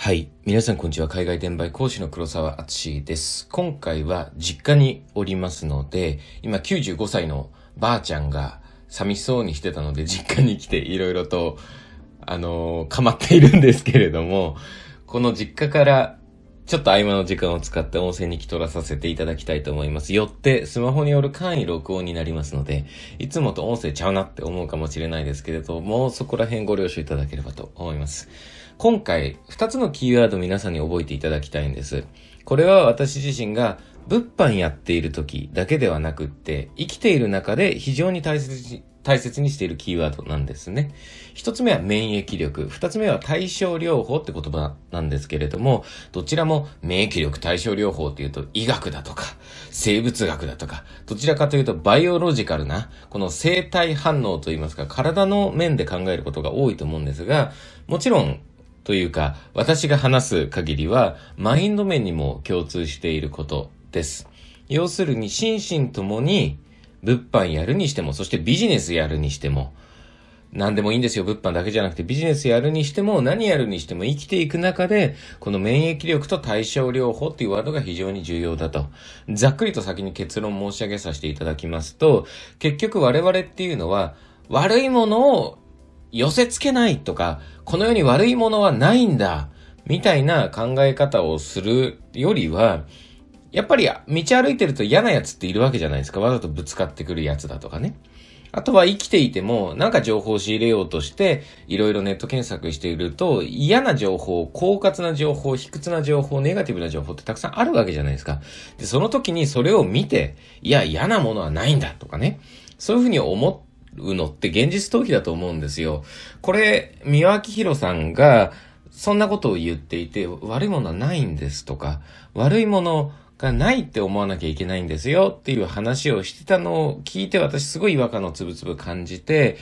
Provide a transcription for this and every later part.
はい。皆さんこんにちは。海外転売講師の黒沢敦です。今回は実家におりますので、今95歳のばあちゃんが寂しそうにしてたので、実家に来ていろいろと、あのー、かまっているんですけれども、この実家からちょっと合間の時間を使って音声に聞き取らさせていただきたいと思います。よって、スマホによる簡易録音になりますので、いつもと音声ちゃうなって思うかもしれないですけれども、そこら辺ご了承いただければと思います。今回二つのキーワードを皆さんに覚えていただきたいんです。これは私自身が物販やっている時だけではなくって、生きている中で非常に大切大切にしているキーワードなんですね。一つ目は免疫力、二つ目は対症療法って言葉なんですけれども、どちらも免疫力、対症療法っていうと医学だとか、生物学だとか、どちらかというとバイオロジカルな、この生体反応といいますか、体の面で考えることが多いと思うんですが、もちろんというか、私が話す限りは、マインド面にも共通していることです。要するに、心身ともに、物販やるにしても、そしてビジネスやるにしても、何でもいいんですよ。物販だけじゃなくてビジネスやるにしても何やるにしても生きていく中で、この免疫力と対症療法っていうワードが非常に重要だと。ざっくりと先に結論申し上げさせていただきますと、結局我々っていうのは悪いものを寄せ付けないとか、この世に悪いものはないんだ、みたいな考え方をするよりは、やっぱり道歩いてると嫌な奴っているわけじゃないですか。わざとぶつかってくる奴だとかね。あとは生きていても、なんか情報を仕入れようとして、いろいろネット検索していると、嫌な情報、狡猾な情報、卑屈な情報、ネガティブな情報ってたくさんあるわけじゃないですか。で、その時にそれを見て、いや、嫌なものはないんだとかね。そういうふうに思っるのって現実逃避だと思うんですよ。これ、三輪明宏さんが、そんなことを言っていて、悪いものはないんですとか、悪いものがないって思わなきゃいけないんですよっていう話をしてたのを聞いて、私すごい違和感のつぶつぶ感じて、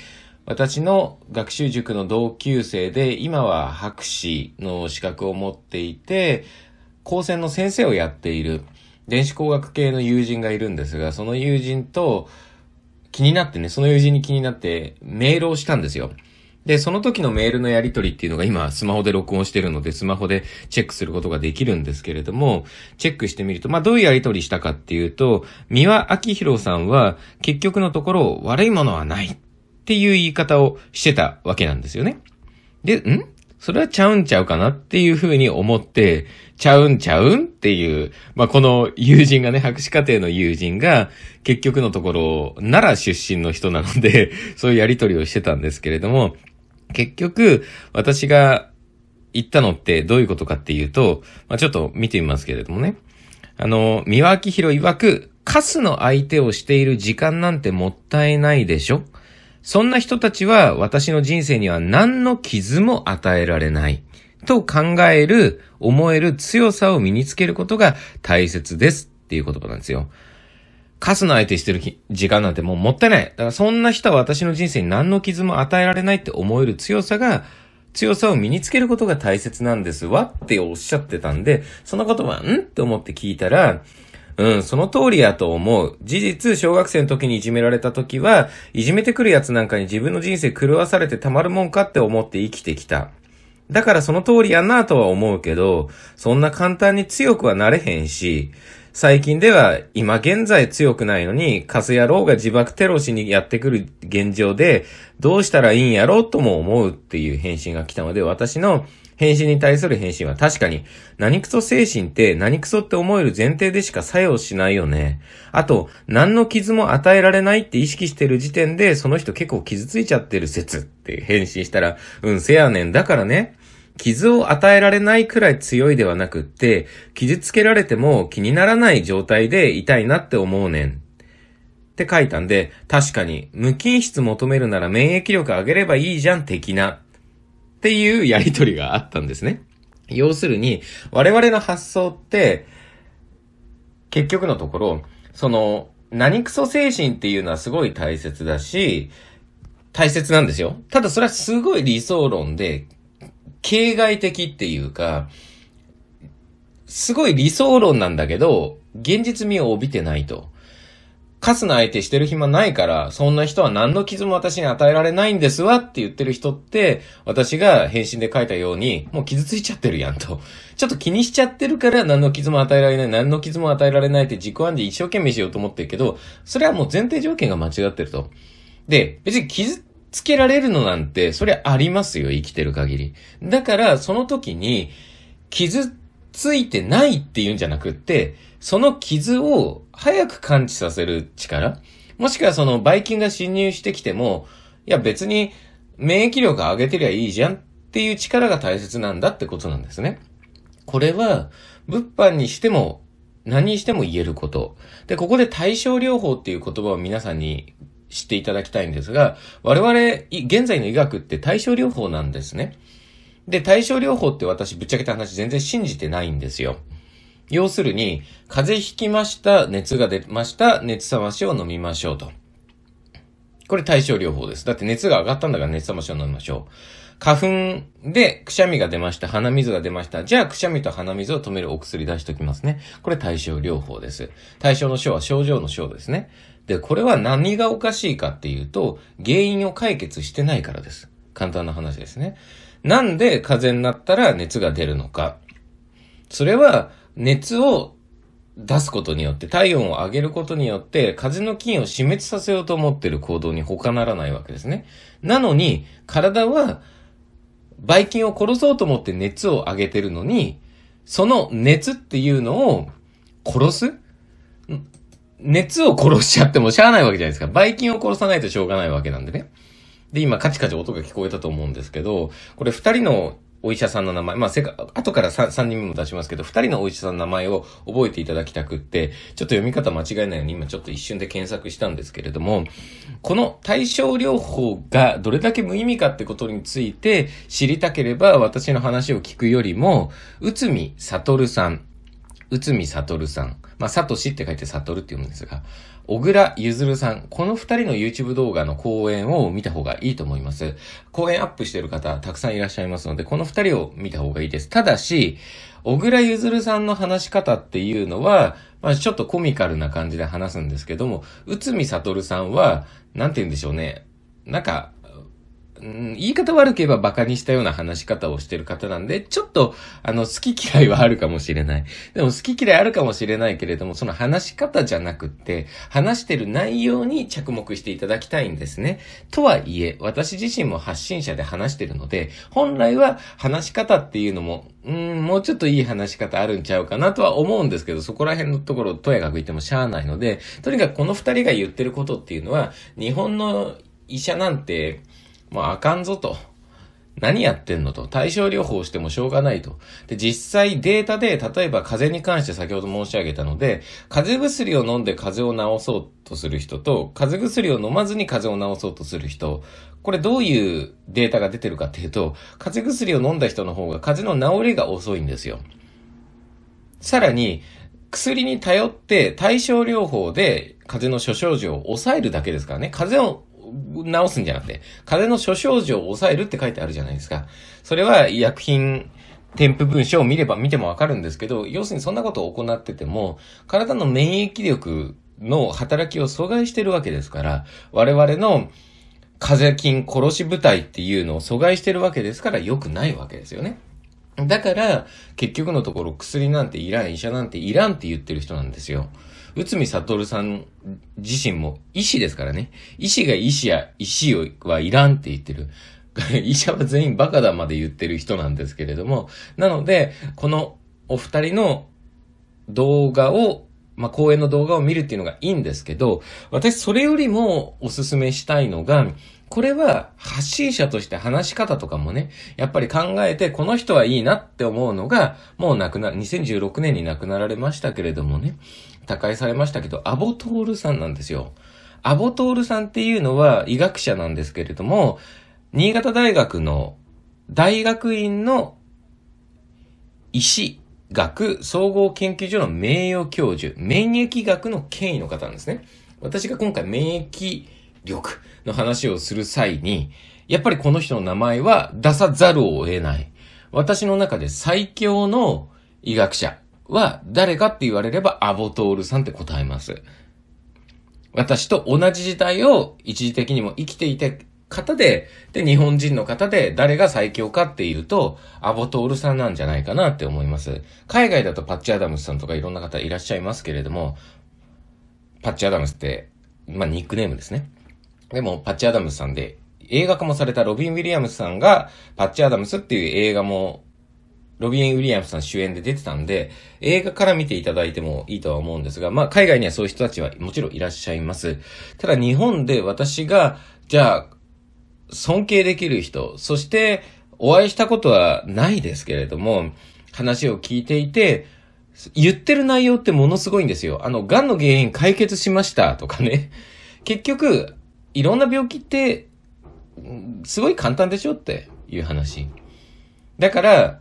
私の学習塾の同級生で、今は博士の資格を持っていて、高専の先生をやっている電子工学系の友人がいるんですが、その友人と、気になってね、その友人に気になってメールをしたんですよ。で、その時のメールのやり取りっていうのが今スマホで録音してるので、スマホでチェックすることができるんですけれども、チェックしてみると、まあどういうやり取りしたかっていうと、三輪明宏さんは結局のところ悪いものはないっていう言い方をしてたわけなんですよね。で、んそれはちゃうんちゃうかなっていうふうに思って、ちゃうんちゃうんっていう、まあ、この友人がね、博士課程の友人が、結局のところ、奈良出身の人なので そういうやりとりをしてたんですけれども、結局、私が言ったのってどういうことかっていうと、まあ、ちょっと見てみますけれどもね。あの、三輪明宏曰く、カスの相手をしている時間なんてもったいないでしょそんな人たちは私の人生には何の傷も与えられない。と考える、思える強さを身につけることが大切ですっていう言葉なんですよ。カスの相手してる時間なんてもうもったいない。だからそんな人は私の人生に何の傷も与えられないって思える強さが、強さを身につけることが大切なんですわっておっしゃってたんで、その言葉、んって思って聞いたら、うん、その通りやと思う。事実、小学生の時にいじめられた時は、いじめてくる奴なんかに自分の人生狂わされてたまるもんかって思って生きてきた。だからその通りやなとは思うけど、そんな簡単に強くはなれへんし、最近では今現在強くないのに、カス野郎が自爆テロしにやってくる現状で、どうしたらいいんやろうとも思うっていう返信が来たので、私の返信に対する返信は確かに、何クソ精神って何クソって思える前提でしか作用しないよね。あと、何の傷も与えられないって意識してる時点で、その人結構傷ついちゃってる説って返信したら、うん、せやねん。だからね。傷を与えられないくらい強いではなくって、傷つけられても気にならない状態で痛いなって思うねん。って書いたんで、確かに、無菌質求めるなら免疫力上げればいいじゃん的なっていうやりとりがあったんですね。要するに、我々の発想って、結局のところ、その、何クソ精神っていうのはすごい大切だし、大切なんですよ。ただそれはすごい理想論で、形外的っていうか、すごい理想論なんだけど、現実味を帯びてないと。カスな相手してる暇ないから、そんな人は何の傷も私に与えられないんですわって言ってる人って、私が返信で書いたように、もう傷ついちゃってるやんと。ちょっと気にしちゃってるから何の傷も与えられない、何の傷も与えられないって自己暗示一生懸命しようと思ってるけど、それはもう前提条件が間違ってると。で、別に傷つけられるのなんて、それありますよ、生きてる限り。だから、その時に、傷ついてないっていうんじゃなくって、その傷を早く感知させる力もしくはそのバイ菌が侵入してきても、いや別に免疫力上げてりゃいいじゃんっていう力が大切なんだってことなんですね。これは、物販にしても何にしても言えること。で、ここで対症療法っていう言葉を皆さんに知っていただきたいんですが、我々、現在の医学って対症療法なんですね。で、対症療法って私ぶっちゃけた話全然信じてないんですよ。要するに、風邪ひきました、熱が出ました、熱冷ましを飲みましょうと。これ対症療法です。だって熱が上がったんだから熱冷ましを飲みましょう。花粉でくしゃみが出ました、鼻水が出ました。じゃあくしゃみと鼻水を止めるお薬出しときますね。これ対症療法です。対症の症は症状の症ですね。で、これは何がおかしいかっていうと、原因を解決してないからです。簡単な話ですね。なんで風邪になったら熱が出るのか。それは熱を出すことによって、体温を上げることによって、風の菌を死滅させようと思ってる行動に他ならないわけですね。なのに、体は、ばい菌を殺そうと思って熱を上げてるのに、その熱っていうのを殺す熱を殺しちゃってもしゃあないわけじゃないですか。ばい菌を殺さないとしょうがないわけなんでね。で、今カチカチ音が聞こえたと思うんですけど、これ二人のお医者さんの名前、まあ、せか、後から三人目も出しますけど、二人のお医者さんの名前を覚えていただきたくって、ちょっと読み方間違えないように今ちょっと一瞬で検索したんですけれども、この対症療法がどれだけ無意味かってことについて知りたければ私の話を聞くよりも、内海悟さん、内海悟さん、まあ、悟トって書いて悟るって読むんですが、小倉ゆずるさん。この二人の YouTube 動画の講演を見た方がいいと思います。講演アップしてる方たくさんいらっしゃいますので、この二人を見た方がいいです。ただし、小倉ゆずるさんの話し方っていうのは、まあちょっとコミカルな感じで話すんですけども、内海悟さんは、なんて言うんでしょうね。なんか、うん、言い方悪ければ馬鹿にしたような話し方をしてる方なんで、ちょっと、あの、好き嫌いはあるかもしれない。でも好き嫌いあるかもしれないけれども、その話し方じゃなくって、話してる内容に着目していただきたいんですね。とはいえ、私自身も発信者で話してるので、本来は話し方っていうのも、うん、もうちょっといい話し方あるんちゃうかなとは思うんですけど、そこら辺のところ、とやかく言ってもしゃあないので、とにかくこの二人が言ってることっていうのは、日本の医者なんて、もうあかんぞと。何やってんのと。対症療法してもしょうがないと。で、実際データで、例えば風邪に関して先ほど申し上げたので、風邪薬を飲んで風邪を治そうとする人と、風邪薬を飲まずに風邪を治そうとする人、これどういうデータが出てるかっていうと、風邪薬を飲んだ人の方が風邪の治りが遅いんですよ。さらに、薬に頼って対症療法で風邪の諸症状を抑えるだけですからね。風邪を治すんじゃなくて、風邪の諸症状を抑えるって書いてあるじゃないですか。それは医薬品、添付文書を見れば見てもわかるんですけど、要するにそんなことを行ってても、体の免疫力の働きを阻害してるわけですから、我々の風邪菌殺し部隊っていうのを阻害してるわけですから良くないわけですよね。だから、結局のところ薬なんていらん、医者なんていらんって言ってる人なんですよ。内海悟さん自身も医師ですからね。医師が医師や医師はいらんって言ってる。医者は全員バカだまで言ってる人なんですけれども、なので、このお二人の動画を、まあ、演の動画を見るっていうのがいいんですけど、私それよりもおすすめしたいのが、これは発信者として話し方とかもね、やっぱり考えてこの人はいいなって思うのが、もう亡くな、2016年に亡くなられましたけれどもね、他界されましたけど、アボトールさんなんですよ。アボトールさんっていうのは医学者なんですけれども、新潟大学の大学院の医師学総合研究所の名誉教授、免疫学の権威の方なんですね。私が今回免疫力の話をする際に、やっぱりこの人の名前は出さざるを得ない。私の中で最強の医学者は誰かって言われればアボトールさんって答えます。私と同じ時代を一時的にも生きていて方で、で、日本人の方で誰が最強かっていうと、アボトールさんなんじゃないかなって思います。海外だとパッチ・アダムスさんとかいろんな方いらっしゃいますけれども、パッチ・アダムスって、まあ、ニックネームですね。でも、パッチ・アダムスさんで、映画化もされたロビン・ウィリアムスさんが、パッチ・アダムスっていう映画も、ロビン・ウィリアムスさん主演で出てたんで、映画から見ていただいてもいいとは思うんですが、まあ、海外にはそういう人たちはもちろんいらっしゃいます。ただ、日本で私が、じゃあ、尊敬できる人、そして、お会いしたことはないですけれども、話を聞いていて、言ってる内容ってものすごいんですよ。あの、癌の原因解決しましたとかね。結局、いろんな病気って、すごい簡単でしょっていう話。だから、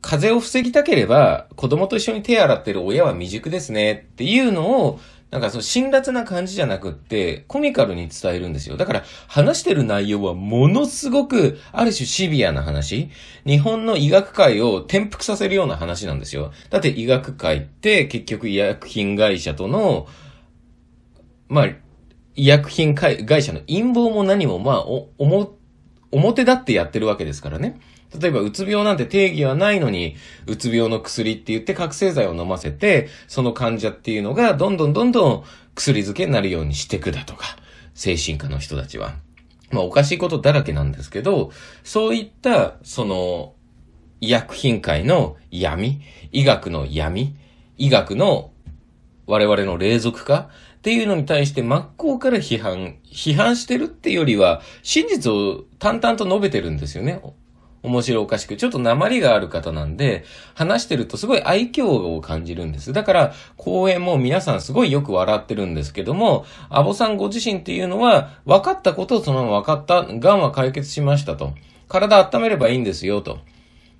風邪を防ぎたければ、子供と一緒に手洗ってる親は未熟ですねっていうのを、なんかその辛辣な感じじゃなくって、コミカルに伝えるんですよ。だから、話してる内容はものすごく、ある種シビアな話。日本の医学界を転覆させるような話なんですよ。だって医学界って結局医薬品会社との、まあ、医薬品会社の陰謀も何も、まあ、お、お表だってやってるわけですからね。例えば、うつ病なんて定義はないのに、うつ病の薬って言って覚醒剤を飲ませて、その患者っていうのが、どんどんどんどん薬漬けになるようにしてくだとか、精神科の人たちは。まあ、おかしいことだらけなんですけど、そういった、その、医薬品界の闇、医学の闇、医学の我々の霊俗化っていうのに対して真っ向から批判、批判してるってよりは、真実を淡々と述べてるんですよね。面白おかしく。ちょっと鉛がある方なんで、話してるとすごい愛嬌を感じるんです。だから、講演も皆さんすごいよく笑ってるんですけども、アボさんご自身っていうのは、分かったことをそのまま分かった、癌は解決しましたと。体温めればいいんですよと。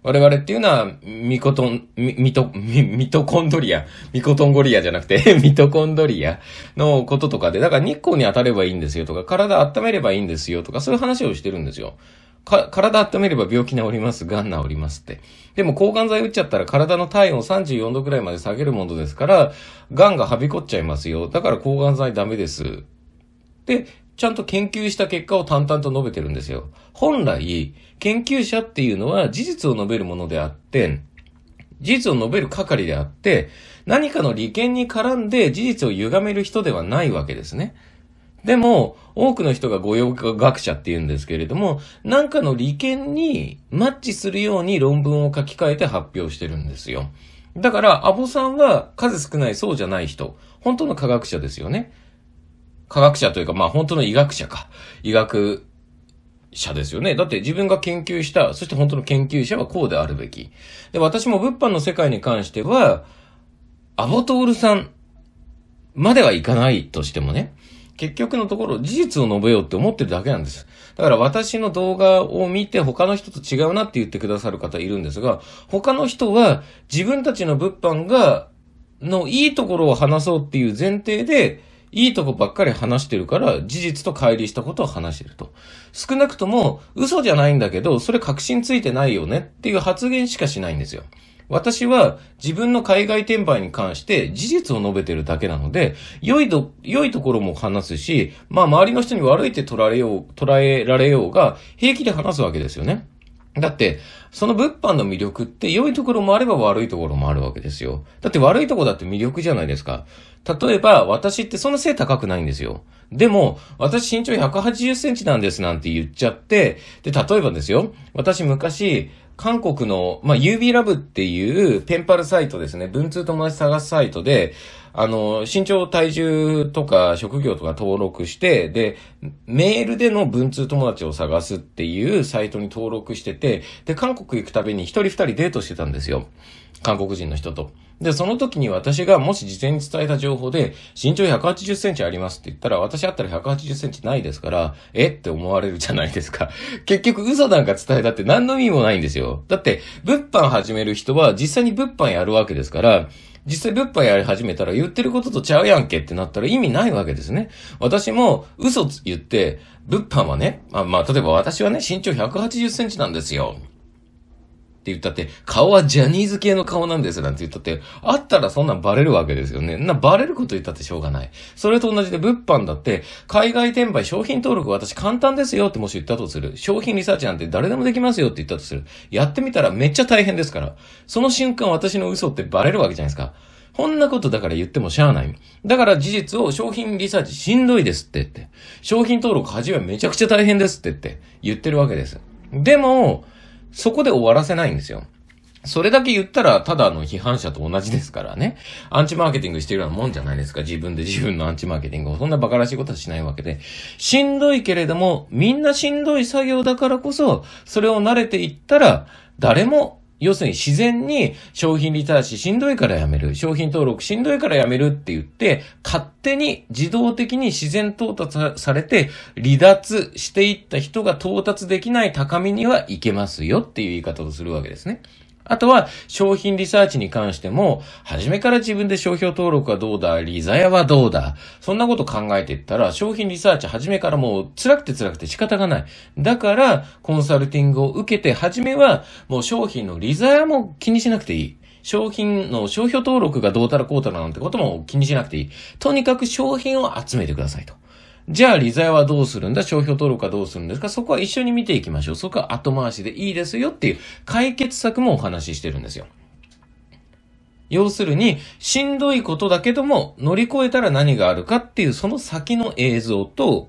我々っていうのは、ミコトン、ミ、ミト、ミ、ミトコンドリア、ミコトンゴリアじゃなくて ミトコンドリアのこととかで、だから日光に当たればいいんですよとか、体温めればいいんですよとか、そういう話をしてるんですよ。か、体温めれば病気治ります、がん治りますって。でも抗がん剤打っちゃったら体の体温34度くらいまで下げるものですから、がんがはびこっちゃいますよ。だから抗がん剤ダメです。で、ちゃんと研究した結果を淡々と述べてるんですよ。本来、研究者っていうのは事実を述べるものであって、事実を述べる係であって、何かの利権に絡んで事実を歪める人ではないわけですね。でも、多くの人が御用学者って言うんですけれども、何かの利権にマッチするように論文を書き換えて発表してるんですよ。だから、アボさんは数少ないそうじゃない人、本当の科学者ですよね。科学者というか、まあ本当の医学者か。医学者ですよね。だって自分が研究した、そして本当の研究者はこうであるべき。で、私も物販の世界に関しては、アボトールさんまではいかないとしてもね、結局のところ事実を述べようって思ってるだけなんです。だから私の動画を見て他の人と違うなって言ってくださる方いるんですが、他の人は自分たちの物販が、のいいところを話そうっていう前提で、いいとこばっかり話してるから、事実と乖離したことを話してると。少なくとも、嘘じゃないんだけど、それ確信ついてないよねっていう発言しかしないんですよ。私は自分の海外転売に関して事実を述べてるだけなので、良いど、良いところも話すし、まあ周りの人に悪いって捉えよう、捉えられようが平気で話すわけですよね。だって、その物販の魅力って良いところもあれば悪いところもあるわけですよ。だって悪いところだって魅力じゃないですか。例えば、私ってそんな背高くないんですよ。でも、私身長180センチなんですなんて言っちゃって、で、例えばですよ、私昔、韓国の、まあ、UB ラブっていうペンパルサイトですね、文通友達探すサイトで、あの、身長、体重とか職業とか登録して、で、メールでの文通友達を探すっていうサイトに登録してて、で、韓国行くたびに一人二人デートしてたんですよ。韓国人の人と。で、その時に私がもし事前に伝えた情報で、身長180センチありますって言ったら、私あったら180センチないですから、えって思われるじゃないですか。結局嘘なんか伝えたって何の意味もないんですよ。だって、物販始める人は実際に物販やるわけですから、実際物販やり始めたら言ってることとちゃうやんけってなったら意味ないわけですね。私も嘘つ言って、物販はね、あまあ、例えば私はね、身長180センチなんですよ。って言ったって、顔はジャニーズ系の顔なんですなんて言ったって、あったらそんなんバレるわけですよね。な、バレること言ったってしょうがない。それと同じで物販だって、海外転売商品登録私簡単ですよってもし言ったとする。商品リサーチなんて誰でもできますよって言ったとする。やってみたらめっちゃ大変ですから。その瞬間私の嘘ってバレるわけじゃないですか。こんなことだから言ってもしゃあない。だから事実を商品リサーチしんどいですって言って。商品登録始めめちゃくちゃ大変ですって言って言ってるわけです。でも、そこで終わらせないんですよ。それだけ言ったら、ただの批判者と同じですからね。アンチマーケティングしてるようなもんじゃないですか。自分で自分のアンチマーケティングを。そんな馬鹿らしいことはしないわけで。しんどいけれども、みんなしんどい作業だからこそ、それを慣れていったら、誰も要するに自然に商品リターンしんどいからやめる、商品登録しんどいからやめるって言って、勝手に自動的に自然到達されて離脱していった人が到達できない高みにはいけますよっていう言い方をするわけですね。あとは、商品リサーチに関しても、初めから自分で商標登録はどうだ、リザヤはどうだ、そんなこと考えていったら、商品リサーチ初めからもう辛くて辛くて仕方がない。だから、コンサルティングを受けて、初めは、もう商品のリザヤも気にしなくていい。商品の商標登録がどうたらこうたらなんてことも気にしなくていい。とにかく商品を集めてくださいと。じゃあ、理財はどうするんだ商標登録はどうするんですかそこは一緒に見ていきましょう。そこは後回しでいいですよっていう解決策もお話ししてるんですよ。要するに、しんどいことだけども、乗り越えたら何があるかっていう、その先の映像と、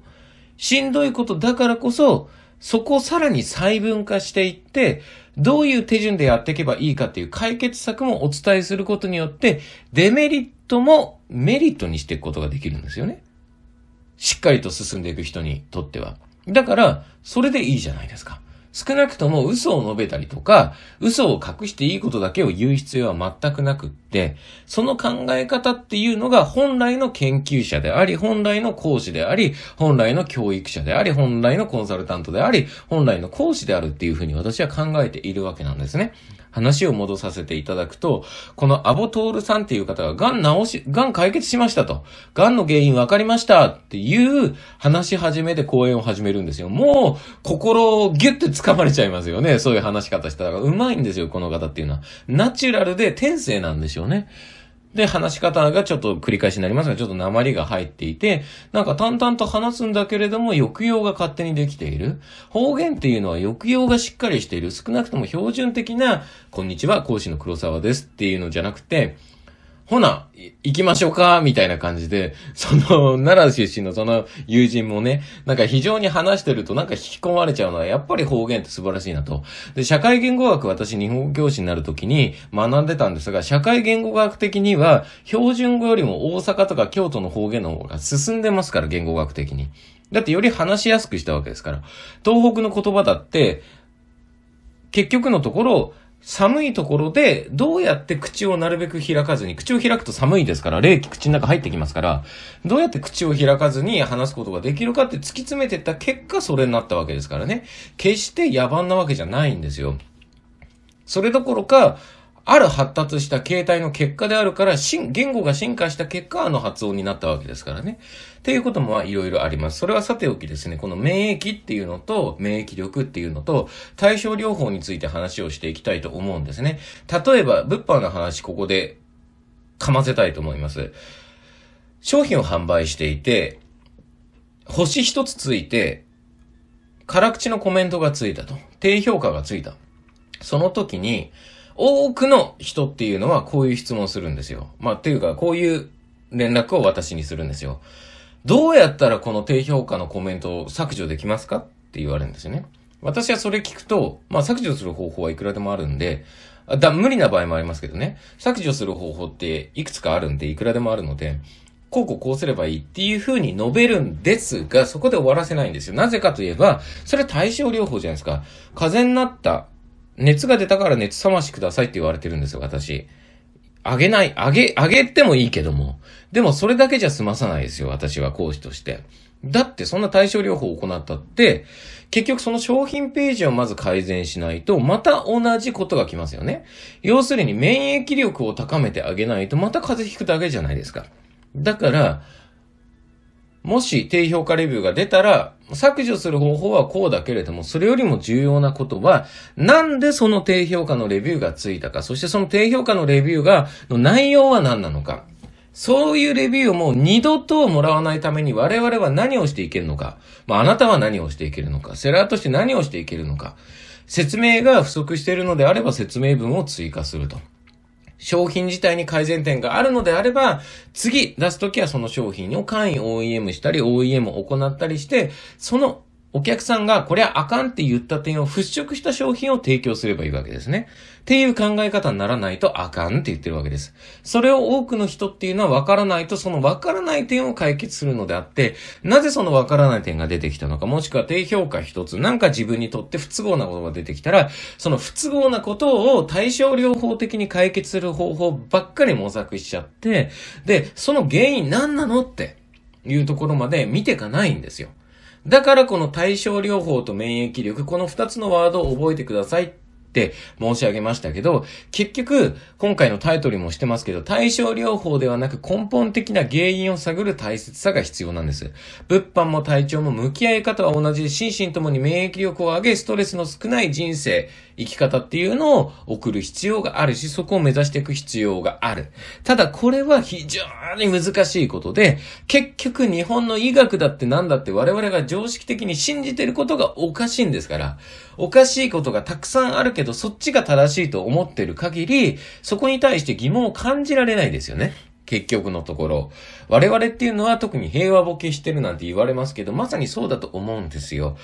しんどいことだからこそ、そこをさらに細分化していって、どういう手順でやっていけばいいかっていう解決策もお伝えすることによって、デメリットもメリットにしていくことができるんですよね。しっかりと進んでいく人にとっては。だから、それでいいじゃないですか。少なくとも嘘を述べたりとか、嘘を隠していいことだけを言う必要は全くなくって、その考え方っていうのが本来の研究者であり、本来の講師であり、本来の教育者であり、本来のコンサルタントであり、本来の講師であるっていうふうに私は考えているわけなんですね。話を戻させていただくと、このアボトールさんっていう方が、ん治し、癌解決しましたと。んの原因分かりましたっていう話し始めで講演を始めるんですよ。もう、心をギュッて掴まれちゃいますよね。そういう話し方したら。うまいんですよ、この方っていうのは。ナチュラルで天性なんでしょうね。で、話し方がちょっと繰り返しになりますが、ちょっと鉛が入っていて、なんか淡々と話すんだけれども、抑揚が勝手にできている。方言っていうのは抑揚がしっかりしている。少なくとも標準的な、こんにちは、講師の黒沢ですっていうのじゃなくて、ほな、行きましょうか、みたいな感じで、その、奈良出身のその友人もね、なんか非常に話してるとなんか引き込まれちゃうのは、やっぱり方言って素晴らしいなと。で、社会言語学、私日本語教師になるときに学んでたんですが、社会言語学的には、標準語よりも大阪とか京都の方言の方が進んでますから、言語学的に。だってより話しやすくしたわけですから。東北の言葉だって、結局のところ、寒いところで、どうやって口をなるべく開かずに、口を開くと寒いですから、冷気口の中入ってきますから、どうやって口を開かずに話すことができるかって突き詰めてった結果、それになったわけですからね。決して野蛮なわけじゃないんですよ。それどころか、ある発達した形態の結果であるから、言語が進化した結果、あの発音になったわけですからね。っていうこともいろいろあります。それはさておきですね、この免疫っていうのと、免疫力っていうのと、対症療法について話をしていきたいと思うんですね。例えば、物販の話、ここで、かませたいと思います。商品を販売していて、星一つついて、辛口のコメントがついたと。低評価がついた。その時に、多くの人っていうのはこういう質問をするんですよ。まあ、っていうか、こういう連絡を私にするんですよ。どうやったらこの低評価のコメントを削除できますかって言われるんですよね。私はそれ聞くと、まあ削除する方法はいくらでもあるんで、だ、無理な場合もありますけどね。削除する方法っていくつかあるんで、いくらでもあるので、こうこうこうすればいいっていう風に述べるんですが、そこで終わらせないんですよ。なぜかといえば、それは対症療法じゃないですか。風邪になった。熱が出たから熱冷ましくださいって言われてるんですよ、私。あげない、あげ、あげてもいいけども。でもそれだけじゃ済まさないですよ、私は講師として。だってそんな対症療法を行ったって、結局その商品ページをまず改善しないと、また同じことが来ますよね。要するに免疫力を高めてあげないと、また風邪ひくだけじゃないですか。だから、もし低評価レビューが出たら、削除する方法はこうだけれども、それよりも重要なことは、なんでその低評価のレビューがついたか、そしてその低評価のレビューが、の内容は何なのか。そういうレビューをもう二度ともらわないために我々は何をしていけるのか。まあ、あなたは何をしていけるのか。セラーとして何をしていけるのか。説明が不足しているのであれば説明文を追加すると。商品自体に改善点があるのであれば、次出すときはその商品を簡易 OEM したり、OEM を行ったりして、そのお客さんがこれはあかんって言った点を払拭した商品を提供すればいいわけですね。っていう考え方にならないとあかんって言ってるわけです。それを多くの人っていうのは分からないと、その分からない点を解決するのであって、なぜその分からない点が出てきたのか、もしくは低評価一つ、なんか自分にとって不都合なことが出てきたら、その不都合なことを対象療法的に解決する方法ばっかり模索しちゃって、で、その原因何なのっていうところまで見てかないんですよ。だからこの対症療法と免疫力、この2つのワードを覚えてくださいって申し上げましたけど、結局、今回のタイトルもしてますけど、対症療法ではなく根本的な原因を探る大切さが必要なんです。物販も体調も向き合い方は同じ、で、心身ともに免疫力を上げ、ストレスの少ない人生、生き方っていうのを送る必要があるし、そこを目指していく必要がある。ただこれは非常に難しいことで、結局日本の医学だってなんだって我々が常識的に信じてることがおかしいんですから、おかしいことがたくさんあるけど、ど、そっちが正しいと思ってる限り、そこに対して疑問を感じられないですよね。結局のところ。我々っていうのは特に平和ボケしてるなんて言われますけど、まさにそうだと思うんですよ。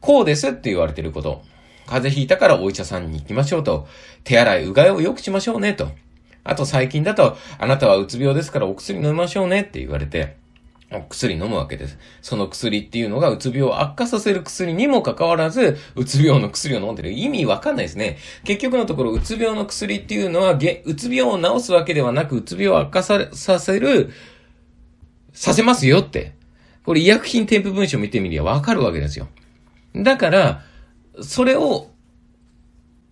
こうですって言われてること。風邪ひいたからお医者さんに行きましょうと。手洗い、うがいを良くしましょうねと。あと最近だと、あなたはうつ病ですからお薬飲みましょうねって言われて。薬飲むわけです。その薬っていうのがうつ病を悪化させる薬にもかかわらず、うつ病の薬を飲んでる。意味わかんないですね。結局のところ、うつ病の薬っていうのは、うつ病を治すわけではなく、うつ病を悪化させる、させますよって。これ医薬品添付文書を見てみりゃわかるわけですよ。だから、それを、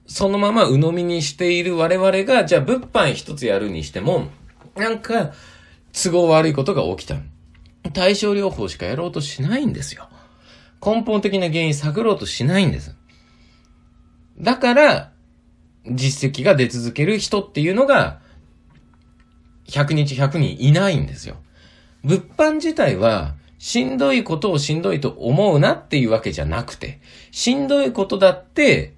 そのまま鵜呑みにしている我々が、じゃあ物販一つやるにしても、なんか、都合悪いことが起きた。対症療法しかやろうとしないんですよ。根本的な原因探ろうとしないんです。だから、実績が出続ける人っていうのが、100日100人いないんですよ。物販自体は、しんどいことをしんどいと思うなっていうわけじゃなくて、しんどいことだって、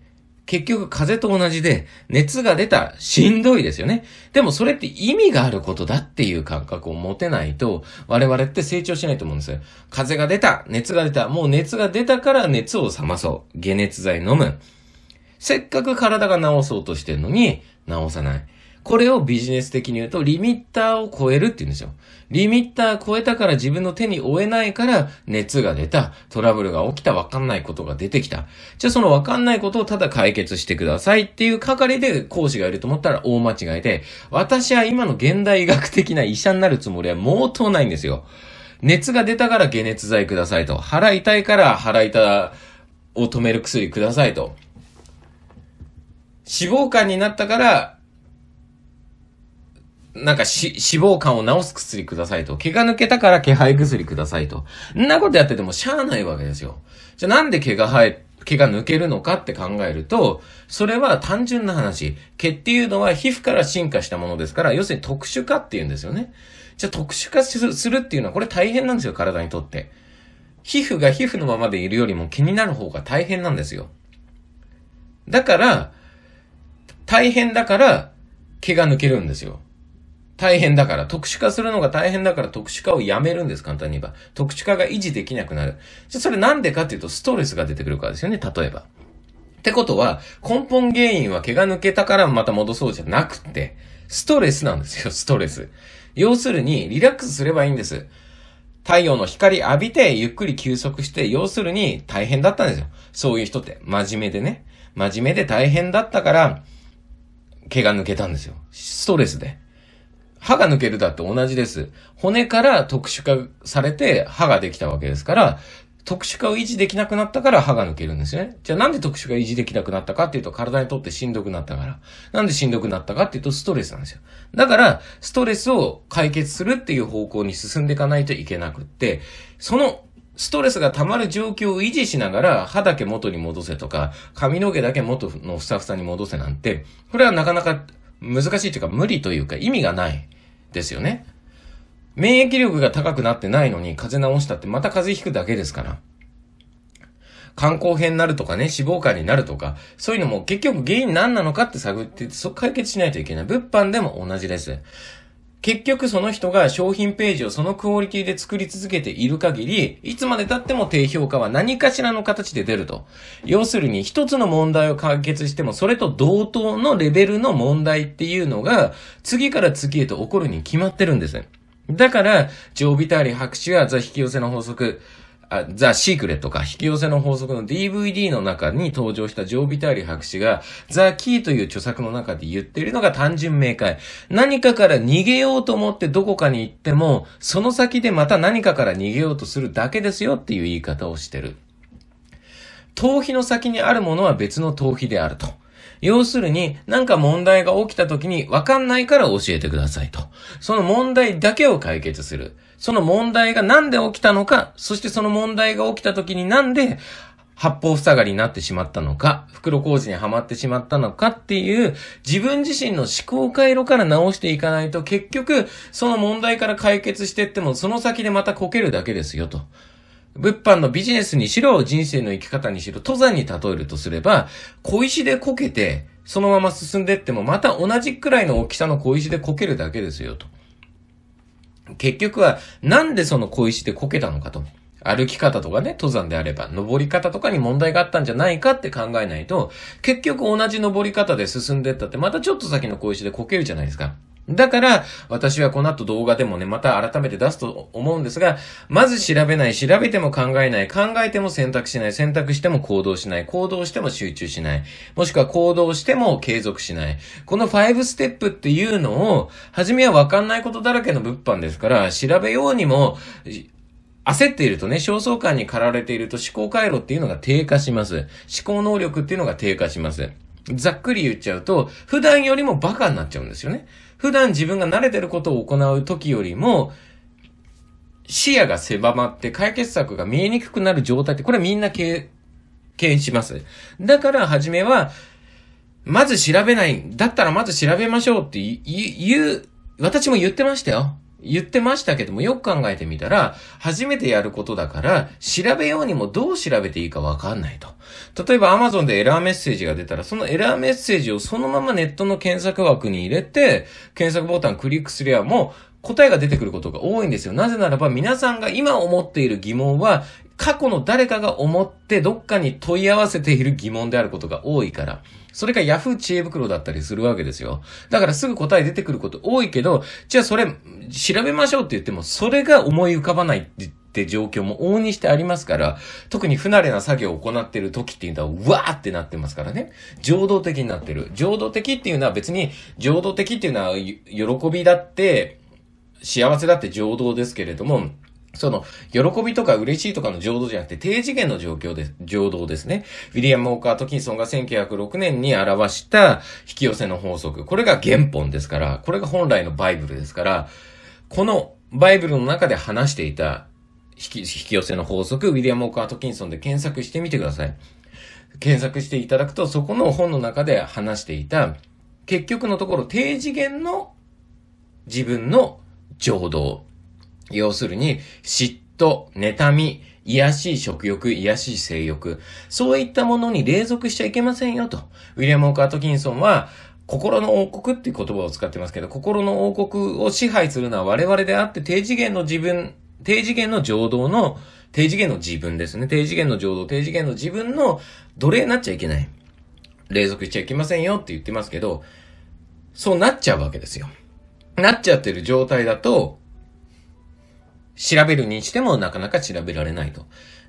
結局風邪と同じで、熱が出たらしんどいですよね。でもそれって意味があることだっていう感覚を持てないと、我々って成長しないと思うんですよ。風邪が出た、熱が出た、もう熱が出たから熱を冷まそう。解熱剤飲む。せっかく体が治そうとしてるのに、治さない。これをビジネス的に言うと、リミッターを超えるって言うんですよ。リミッター超えたから自分の手に負えないから熱が出た、トラブルが起きた、わかんないことが出てきた。じゃあそのわかんないことをただ解決してくださいっていう係で講師がいると思ったら大間違いで、私は今の現代医学的な医者になるつもりは毛頭ないんですよ。熱が出たから解熱剤くださいと。腹痛いから腹痛を止める薬くださいと。脂肪肝になったからなんかし、脂肪肝を治す薬くださいと。毛が抜けたから毛生え薬くださいと。んなことやっててもしゃあないわけですよ。じゃあなんで毛が生え、毛が抜けるのかって考えると、それは単純な話。毛っていうのは皮膚から進化したものですから、要するに特殊化っていうんですよね。じゃあ特殊化するっていうのはこれ大変なんですよ、体にとって。皮膚が皮膚のままでいるよりも毛になる方が大変なんですよ。だから、大変だから毛が抜けるんですよ。大変だから、特殊化するのが大変だから特殊化をやめるんです、簡単に言えば。特殊化が維持できなくなる。それなんでかっていうと、ストレスが出てくるからですよね、例えば。ってことは、根本原因は毛が抜けたからまた戻そうじゃなくて、ストレスなんですよ、ストレス。要するに、リラックスすればいいんです。太陽の光浴びて、ゆっくり休息して、要するに大変だったんですよ。そういう人って、真面目でね。真面目で大変だったから、毛が抜けたんですよ。ストレスで。歯が抜けるだって同じです。骨から特殊化されて歯ができたわけですから、特殊化を維持できなくなったから歯が抜けるんですよね。じゃあなんで特殊化維持できなくなったかっていうと体にとってしんどくなったから。なんでしんどくなったかっていうとストレスなんですよ。だから、ストレスを解決するっていう方向に進んでいかないといけなくって、そのストレスが溜まる状況を維持しながら歯だけ元に戻せとか、髪の毛だけ元のふさふさに戻せなんて、これはなかなか難しいというか無理というか意味がないですよね。免疫力が高くなってないのに風邪治したってまた風邪ひくだけですから。肝硬変になるとかね、脂肪肝になるとか、そういうのも結局原因何なのかって探って、そ解決しないといけない。物販でも同じです。結局その人が商品ページをそのクオリティで作り続けている限り、いつまで経っても低評価は何かしらの形で出ると。要するに一つの問題を解決しても、それと同等のレベルの問題っていうのが、次から次へと起こるに決まってるんですだから、ジョービターリ博士はザ引き寄せの法則、あザ・シークレットか、引き寄せの法則の DVD の中に登場したジョー・ビタリ博士が、ザ・キーという著作の中で言っているのが単純明快。何かから逃げようと思ってどこかに行っても、その先でまた何かから逃げようとするだけですよっていう言い方をしてる。逃避の先にあるものは別の逃避であると。要するに、何か問題が起きた時に分かんないから教えてくださいと。その問題だけを解決する。その問題が何で起きたのか、そしてその問題が起きた時になんで、八方塞がりになってしまったのか、袋工事にはまってしまったのかっていう、自分自身の思考回路から直していかないと、結局、その問題から解決していっても、その先でまたこけるだけですよと。物販のビジネスにしろ、人生の生き方にしろ、登山に例えるとすれば、小石でこけて、そのまま進んでいっても、また同じくらいの大きさの小石でこけるだけですよと。結局は、なんでその小石でこけたのかと。歩き方とかね、登山であれば、登り方とかに問題があったんじゃないかって考えないと、結局同じ登り方で進んでったって、またちょっと先の小石でこけるじゃないですか。だから、私はこの後動画でもね、また改めて出すと思うんですが、まず調べない、調べても考えない、考えても選択しない、選択しても行動しない、行動しても集中しない、もしくは行動しても継続しない。この5ステップっていうのを、はじめはわかんないことだらけの物販ですから、調べようにも、焦っているとね、焦燥感に駆られていると思考回路っていうのが低下します。思考能力っていうのが低下します。ざっくり言っちゃうと、普段よりもバカになっちゃうんですよね。普段自分が慣れてることを行う時よりも、視野が狭まって解決策が見えにくくなる状態って、これみんな経験します。だから初めは、まず調べない。だったらまず調べましょうって言う、私も言ってましたよ。言ってましたけども、よく考えてみたら、初めてやることだから、調べようにもどう調べていいかわかんないと。例えば Amazon でエラーメッセージが出たら、そのエラーメッセージをそのままネットの検索枠に入れて、検索ボタンクリックすればもう、答えが出てくることが多いんですよ。なぜならば皆さんが今思っている疑問は過去の誰かが思ってどっかに問い合わせている疑問であることが多いから、それが Yahoo 知恵袋だったりするわけですよ。だからすぐ答え出てくること多いけど、じゃあそれ調べましょうって言っても、それが思い浮かばないってって状況も往々にしてありますから、特に不慣れな作業を行っている時っていうのは、うわーってなってますからね。情動的になってる。情動的っていうのは別に、情動的っていうのは、喜びだって、幸せだって情動ですけれども、その、喜びとか嬉しいとかの情動じゃなくて、低次元の状況で情動ですね。ウィリアム・ウォーカー・トキンソンが1906年に表した引き寄せの法則。これが原本ですから、これが本来のバイブルですから、このバイブルの中で話していた引き引き寄せの法則、ウィリアム・ウォーカー・トキンソンで検索してみてください。検索していただくと、そこの本の中で話していた、結局のところ低次元の自分の情動。要するに、嫉妬、妬み、癒しい食欲、癒しい性欲、そういったものに霊属しちゃいけませんよと、ウィリアム・オーカー・トキンソンは、心の王国っていう言葉を使ってますけど、心の王国を支配するのは我々であって、低次元の自分、低次元の情動の、低次元の自分ですね。低次元の情動、低次元の自分の奴隷になっちゃいけない。霊属しちゃいけませんよって言ってますけど、そうなっちゃうわけですよ。なっちゃってる状態だと、調べるにしてもなかなか調べられないと。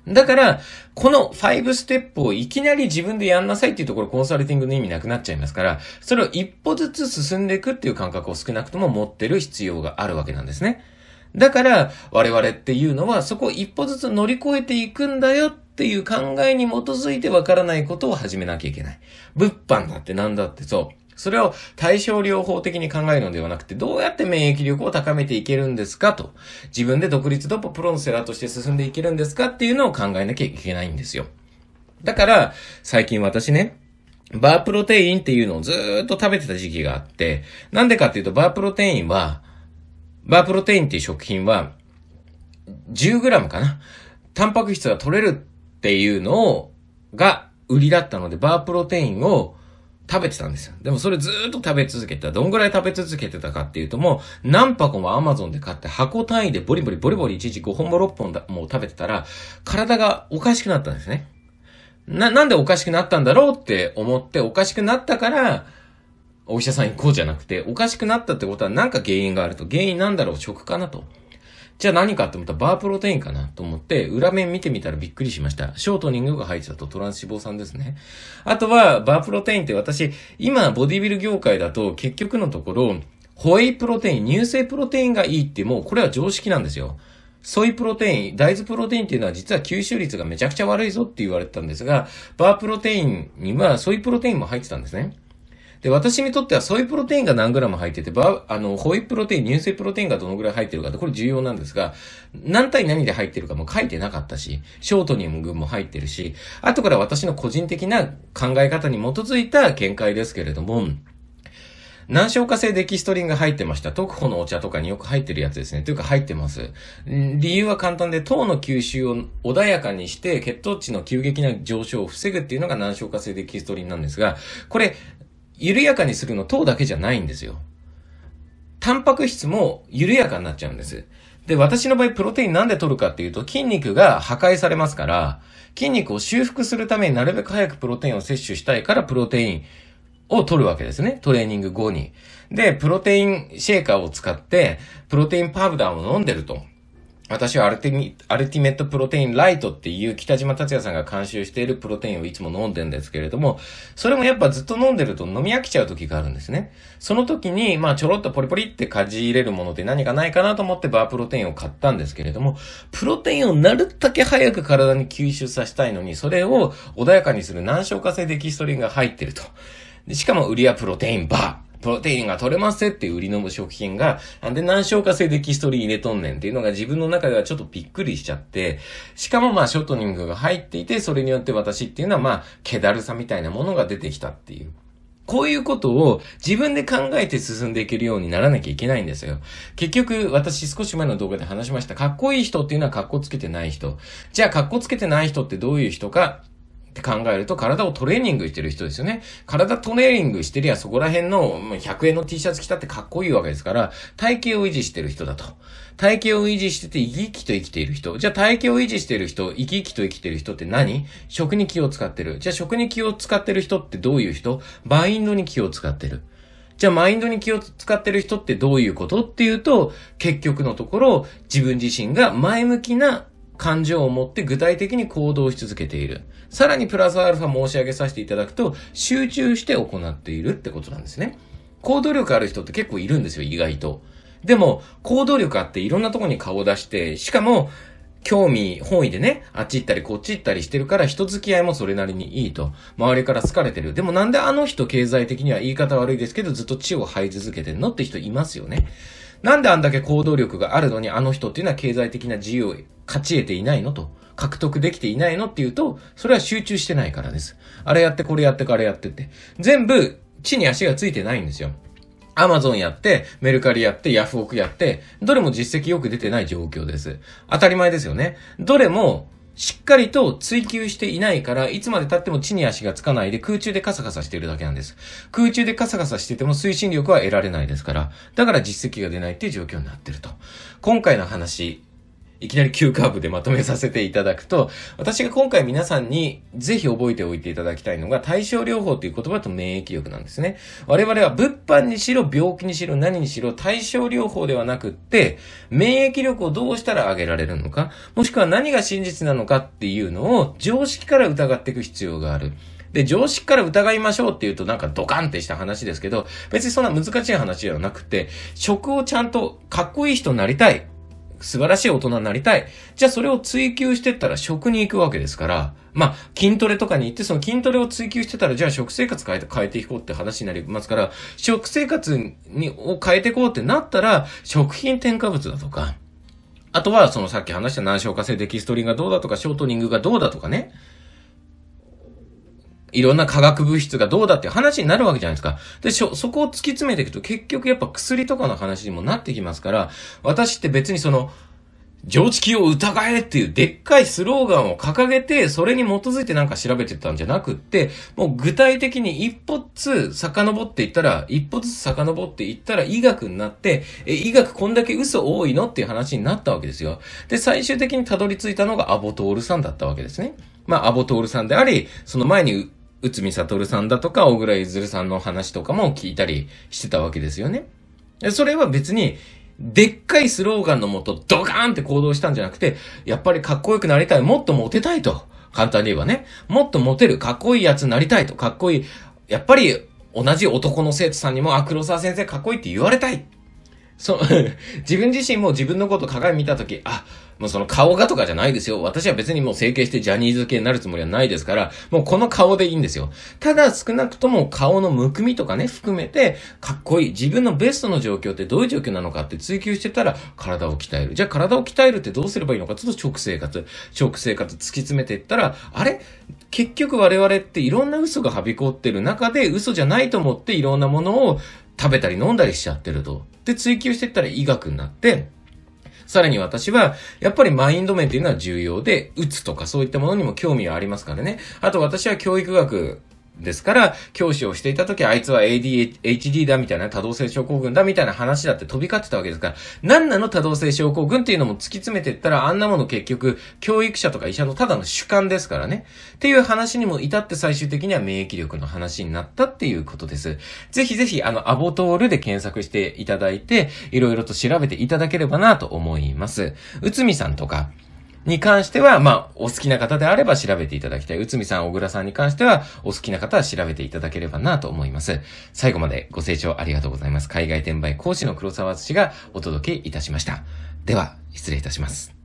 だから、この5ステップをいきなり自分でやんなさいっていうところコンサルティングの意味なくなっちゃいますから、それを一歩ずつ進んでいくっていう感覚を少なくとも持ってる必要があるわけなんですね。だから、我々っていうのはそこを一歩ずつ乗り越えていくんだよっていう考えに基づいてわからないことを始めなきゃいけない。物販だってなんだってそう。それを対症療法的に考えるのではなくて、どうやって免疫力を高めていけるんですかと、自分で独立ドプロのセラーとして進んでいけるんですかっていうのを考えなきゃいけないんですよ。だから、最近私ね、バープロテインっていうのをずーっと食べてた時期があって、なんでかっていうと、バープロテインは、バープロテインっていう食品は、10g かな。タンパク質が取れるっていうのを、が売りだったので、バープロテインを食べてたんですよ。でもそれずっと食べ続けてた。どんぐらい食べ続けてたかっていうともう何箱も Amazon で買って箱単位でボリボリボリボリ1時5本も6本だもう食べてたら体がおかしくなったんですね。な、なんでおかしくなったんだろうって思っておかしくなったからお医者さん行こうじゃなくておかしくなったってことはなんか原因があると原因なんだろう食かなと。じゃあ何かと思ったらバープロテインかなと思って、裏面見てみたらびっくりしました。ショートニングが入ってたとトランス脂肪酸ですね。あとは、バープロテインって私、今、ボディビル業界だと結局のところ、ホエイプロテイン、乳製プロテインがいいってもうこれは常識なんですよ。ソイプロテイン、大豆プロテインっていうのは実は吸収率がめちゃくちゃ悪いぞって言われてたんですが、バープロテインにはソイプロテインも入ってたんですね。で、私にとってはソイプロテインが何グラム入ってて、ば、あの、ホイプロテイン、乳製プロテインがどのぐらい入ってるかって、これ重要なんですが、何対何で入ってるかも書いてなかったし、ショートニウム群も入ってるし、後から私の個人的な考え方に基づいた見解ですけれども、難消化性デキストリンが入ってました。特保のお茶とかによく入ってるやつですね。というか入ってます。理由は簡単で、糖の吸収を穏やかにして、血糖値の急激な上昇を防ぐっていうのが難消化性デキストリンなんですが、これ、緩やかにするの糖だけじゃないんですよ。タンパク質も緩やかになっちゃうんです。で、私の場合、プロテインなんで取るかっていうと、筋肉が破壊されますから、筋肉を修復するためになるべく早くプロテインを摂取したいから、プロテインを取るわけですね。トレーニング後に。で、プロテインシェーカーを使って、プロテインパウダーを飲んでると。私はアルティミ、アルティメットプロテインライトっていう北島達也さんが監修しているプロテインをいつも飲んでんですけれども、それもやっぱずっと飲んでると飲み飽きちゃう時があるんですね。その時に、まあちょろっとポリポリってかじ入れるもので何かないかなと思ってバープロテインを買ったんですけれども、プロテインをなるだけ早く体に吸収させたいのに、それを穏やかにする難消化性デキストリンが入ってると。しかも、ウリアプロテインバー。プロテインが取れますっていう売りの食品が、なんで難消化性デキストリン入れとんねんっていうのが自分の中ではちょっとびっくりしちゃって、しかもまあショートニングが入っていて、それによって私っていうのはまあ、気だるさみたいなものが出てきたっていう。こういうことを自分で考えて進んでいけるようにならなきゃいけないんですよ。結局、私少し前の動画で話しました。かっこいい人っていうのはかっこつけてない人。じゃあ、かっこつけてない人ってどういう人かって考えると、体をトレーニングしてる人ですよね。体トレーニングしてりゃ、そこら辺の100円の T シャツ着たってかっこいいわけですから、体型を維持してる人だと。体型を維持してて生き生きと生きている人。じゃあ体型を維持してる人、生き生きと生きている人って何食に気を使ってる。じゃあ食に気を使ってる人ってどういう人マインドに気を使ってる。じゃあマインドに気を使ってる人ってどういうことっていうと、結局のところ、自分自身が前向きな感情を持って具体的に行動し続けている。さらにプラスアルファ申し上げさせていただくと、集中して行っているってことなんですね。行動力ある人って結構いるんですよ、意外と。でも、行動力あっていろんなとこに顔を出して、しかも、興味本位でね、あっち行ったりこっち行ったりしてるから人付き合いもそれなりにいいと。周りから好かれてる。でもなんであの人経済的には言い方悪いですけどずっと地を這い続けてんのって人いますよね。なんであんだけ行動力があるのにあの人っていうのは経済的な自由を勝ち得ていないのと、獲得できていないのっていうと、それは集中してないからです。あれやってこれやってかれやってって。全部、地に足がついてないんですよ。アマゾンやって、メルカリやって、ヤフオクやって、どれも実績よく出てない状況です。当たり前ですよね。どれもしっかりと追求していないから、いつまで経っても地に足がつかないで空中でカサカサしてるだけなんです。空中でカサカサしてても推進力は得られないですから、だから実績が出ないっていう状況になってると。今回の話、いきなり急カーブでまとめさせていただくと、私が今回皆さんにぜひ覚えておいていただきたいのが、対症療法という言葉と免疫力なんですね。我々は物販にしろ、病気にしろ、何にしろ、対症療法ではなくって、免疫力をどうしたら上げられるのか、もしくは何が真実なのかっていうのを常識から疑っていく必要がある。で、常識から疑いましょうっていうとなんかドカンってした話ですけど、別にそんな難しい話ではなくて、職をちゃんとかっこいい人になりたい。素晴らしい大人になりたい。じゃあそれを追求してったら食に行くわけですから、まあ、筋トレとかに行って、その筋トレを追求してたら、じゃあ食生活変えて、変えていこうって話になりますから、食生活に、を変えていこうってなったら、食品添加物だとか、あとは、そのさっき話した難消化性デキストリンがどうだとか、ショートニングがどうだとかね。いろんな化学物質がどうだって話になるわけじゃないですか。で、しょ、そこを突き詰めていくと結局やっぱ薬とかの話にもなってきますから、私って別にその、常識を疑えっていうでっかいスローガンを掲げて、それに基づいてなんか調べてたんじゃなくって、もう具体的に一歩ずつ遡っていったら、一歩ずつ遡っていったら医学になって、え、医学こんだけ嘘多いのっていう話になったわけですよ。で、最終的にたどり着いたのがアボトールさんだったわけですね。まあ、アボトールさんであり、その前に内海悟さんだとか、小倉ゆずるさんの話とかも聞いたりしてたわけですよね。それは別に、でっかいスローガンのもと、ドカーンって行動したんじゃなくて、やっぱりかっこよくなりたい、もっとモテたいと。簡単に言えばね、もっとモテる、かっこいいやつになりたいと、かっこいい、やっぱり同じ男の生徒さんにも、あ、黒沢先生かっこいいって言われたい。そう、自分自身も自分のこと鏡見たとき、あ、もうその顔がとかじゃないですよ。私は別にもう整形してジャニーズ系になるつもりはないですから、もうこの顔でいいんですよ。ただ少なくとも顔のむくみとかね、含めて、かっこいい。自分のベストの状況ってどういう状況なのかって追求してたら、体を鍛える。じゃあ体を鍛えるってどうすればいいのかちょっと食生活。食生活突き詰めていったら、あれ結局我々っていろんな嘘がはびこってる中で、嘘じゃないと思っていろんなものを食べたり飲んだりしちゃってると。で、追求していったら医学になって、さらに私は、やっぱりマインド面っていうのは重要で、打つとかそういったものにも興味はありますからね。あと私は教育学、ですから、教師をしていた時、あいつは ADHD だみたいな、多動性症候群だみたいな話だって飛び交ってたわけですから、何なの多動性症候群っていうのも突き詰めていったら、あんなもの結局、教育者とか医者のただの主観ですからね。っていう話にも至って最終的には免疫力の話になったっていうことです。ぜひぜひ、あの、アボトールで検索していただいて、いろいろと調べていただければなと思います。うつみさんとか、に関しては、まあ、お好きな方であれば調べていただきたい。内海さん、小倉さんに関しては、お好きな方は調べていただければなと思います。最後までご清聴ありがとうございます。海外転売講師の黒沢敦がお届けいたしました。では、失礼いたします。